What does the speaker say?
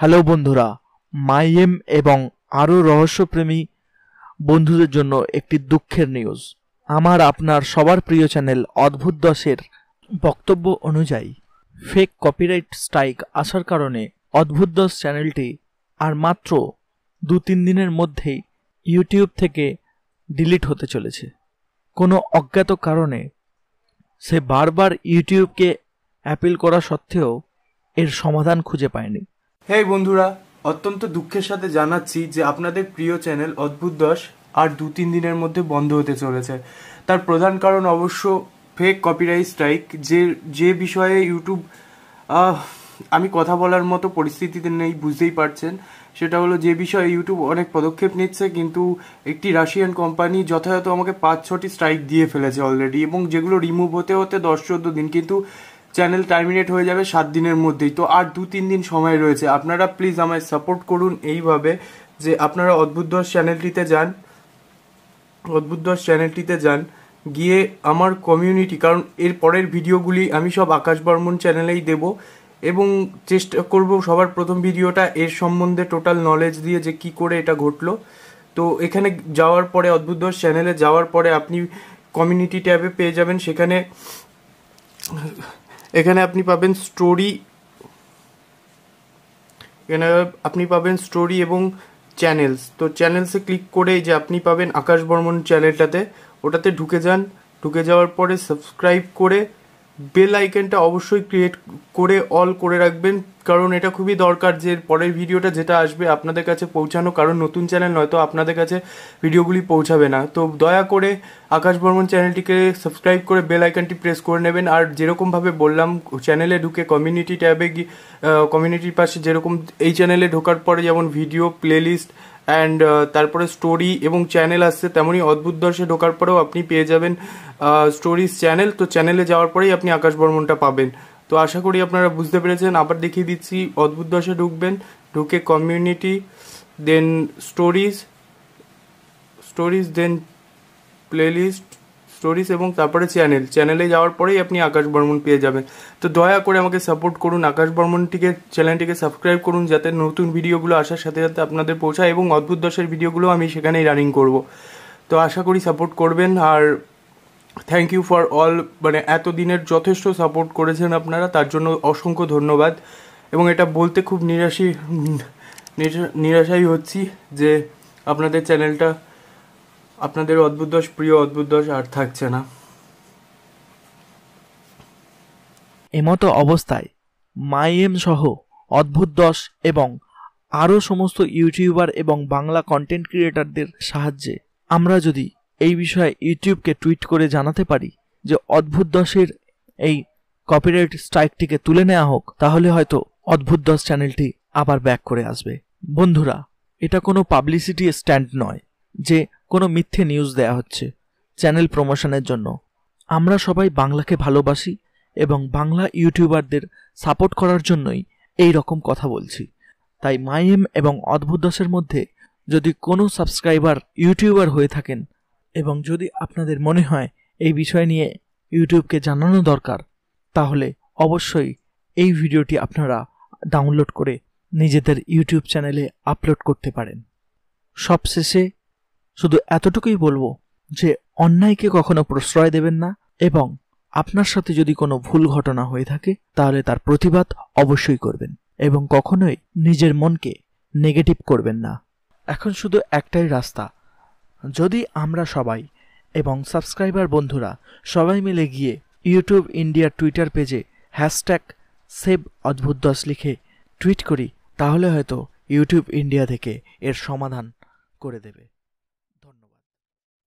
hello বন্ধুরা মাইএম এবং আরও রহস্যপ্রেমী বন্ধুদের জন্য একটি দুঃখের নিউজ আমার আপনার সবার প্রিয় চ্যানেল অদ্ভুত দশের বক্তব্য অনুযায়ী ফেক কপিরাইট স্ট্রাইক আসার কারণে অদ্ভুত দশ চ্যানেলটি আর মাত্র দু তিন দিনের মধ্যেই ইউটিউব থেকে ডিলিট হতে চলেছে কোনো অজ্ঞাত কারণে সে বারবার ইউটিউবকে অ্যাপিল করা সত্ত্বেও এর সমাধান খুঁজে পায়নি হেই বন্ধুরা অত্যন্ত দুঃখের সাথে জানাচ্ছি যে আপনাদের প্রিয় চ্যানেল অদ্ভুত দশ আর দু তিন দিনের মধ্যে বন্ধ হতে চলেছে তার প্রধান কারণ অবশ্য ফেক কপিরাইট স্ট্রাইক যে যে বিষয়ে ইউটিউব আমি কথা বলার মতো পরিস্থিতিতে নেই বুঝতেই পারছেন সেটা হলো যে বিষয়ে ইউটিউব অনেক পদক্ষেপ নিচ্ছে কিন্তু একটি রাশিয়ান কোম্পানি যথাযথ আমাকে পাঁচ ছটি স্ট্রাইক দিয়ে ফেলেছে অলরেডি এবং যেগুলো রিমুভ হতে হতে দশ চোদ্দ দিন কিন্তু চ্যানেল টার্মিনেট হয়ে যাবে সাত দিনের মধ্যেই তো আর দু তিন দিন সময় রয়েছে আপনারা প্লিজ আমায় সাপোর্ট করুন এইভাবে যে আপনারা অদ্ভুত দশ চ্যানেলটিতে যান অদ্ভুত দশ চ্যানেলটিতে যান গিয়ে আমার কমিউনিটি কারণ এর পরের ভিডিওগুলি আমি সব আকাশ বর্মন চ্যানেলেই দেব এবং চেষ্টা করব সবার প্রথম ভিডিওটা এর সম্বন্ধে টোটাল নলেজ দিয়ে যে কি করে এটা ঘটলো তো এখানে যাওয়ার পরে অদ্ভুত দশ চ্যানেলে যাওয়ার পরে আপনি কমিউনিটি ট্যাবে পেয়ে যাবেন সেখানে এখানে আপনি পাবেন স্টোরি এখানে আপনি পাবেন স্টোরি এবং চ্যানেলস তো চ্যানেলসে ক্লিক করে যে আপনি পাবেন আকাশ বর্মন চ্যানেলটাতে ওটাতে ঢুকে যান ঢুকে যাওয়ার পরে সাবস্ক্রাইব করে বেল আইকনটা অবশ্যই ক্রিয়েট করে অল করে রাখবেন কারণ এটা খুবই দরকার যে পরের ভিডিওটা যেটা আসবে আপনাদের কাছে পৌঁছানো কারণ নতুন চ্যানেল নয়তো আপনাদের কাছে ভিডিওগুলি পৌঁছাবে না তো দয়া করে আকাশ বর্মন চ্যানেলটিকে সাবস্ক্রাইব করে বেল আইকনটি প্রেস করে নেবেন আর যেরকমভাবে বললাম চ্যানেলে ঢুকে কমিউনিটি ট্যাবে গিয়ে কমিউনিটির পাশে যেরকম এই চ্যানেলে ঢোকার পরে যেমন ভিডিও প্লেলিস্ট অ্যান্ড uh, তারপরে স্টোরি এবং চ্যানেল আসছে তেমনই অদ্ভুত দর্শে ঢোকার পরেও আপনি পেয়ে যাবেন স্টোরিজ uh, চ্যানেল তো চ্যানেলে যাওয়ার পরেই আপনি আকাশ বর্মনটা পাবেন তো আশা করি আপনারা বুঝতে পেরেছেন আবার দেখিয়ে দিচ্ছি অদ্ভুত দশে ঢুকবেন ঢুকে community then stories stories then playlist stories এবং তারপরে চ্যানেল চ্যানেলে যাওয়ার পরেই আপনি আকাশ বর্মন পেয়ে যাবেন তো দয়া করে আমাকে সাপোর্ট করুন আকাশ বর্মনটিকে চ্যানেলটিকে সাবস্ক্রাইব করুন যাতে নতুন ভিডিওগুলো আসার সাথে সাথে আপনাদের পৌঁছায় এবং অদ্ভুত দশের ভিডিওগুলো আমি সেখানেই রানিং করব তো আশা করি সাপোর্ট করবেন আর থ্যাংক ইউ ফর অল মানে এতদিনের যথেষ্ট সাপোর্ট করেছেন আপনারা তার জন্য অসংখ্য ধন্যবাদ এবং এটা বলতে খুব নিরাশি নিরাশাই হচ্ছি যে আপনাদের চ্যানেলটা আপনাদের অদ্ভুত দশ প্রিয় অদ্ভুত দশ আর থাকছে না এমতো অবস্থায় মাইএম সহ অদ্ভুত দশ এবং আরও সমস্ত ইউটিউবার এবং বাংলা কন্টেন্ট ক্রিয়েটারদের সাহায্যে আমরা যদি এই বিষয়ে ইউটিউবকে টুইট করে জানাতে পারি যে অদ্ভুত দশের এই কপিরাইট স্ট্রাইকটিকে তুলে নেওয়া হোক তাহলে হয়তো অদ্ভুত দশ চ্যানেলটি আবার ব্যাক করে আসবে বন্ধুরা এটা কোনো পাবলিসিটি স্ট্যান্ড নয় যে কোনো মিথ্যে নিউজ দেয়া হচ্ছে চ্যানেল প্রমোশনের জন্য আমরা সবাই বাংলাকে ভালোবাসি এবং বাংলা ইউটিউবারদের সাপোর্ট করার জন্যই এই রকম কথা বলছি তাই মাইএম এবং অদ্ভুত দাসের মধ্যে যদি কোনো সাবস্ক্রাইবার ইউটিউবার হয়ে থাকেন এবং যদি আপনাদের মনে হয় এই বিষয় নিয়ে ইউটিউবকে জানানো দরকার তাহলে অবশ্যই এই ভিডিওটি আপনারা ডাউনলোড করে নিজেদের ইউটিউব চ্যানেলে আপলোড করতে পারেন সবশেষে শুধু এতটুকুই বলবো যে অন্যায়কে কখনো প্রশ্রয় দেবেন না এবং আপনার সাথে যদি কোনো ভুল ঘটনা হয়ে থাকে তাহলে তার প্রতিবাদ অবশ্যই করবেন এবং কখনোই নিজের মনকে নেগেটিভ করবেন না এখন শুধু একটাই রাস্তা যদি আমরা সবাই এবং সাবস্ক্রাইবার বন্ধুরা সবাই মিলে গিয়ে ইউটিউব ইন্ডিয়ার টুইটার পেজে হ্যাশট্যাগ সেভ অদ্ভুত দশ লিখে টুইট করি তাহলে হয়তো ইউটিউব ইন্ডিয়া থেকে এর সমাধান করে দেবে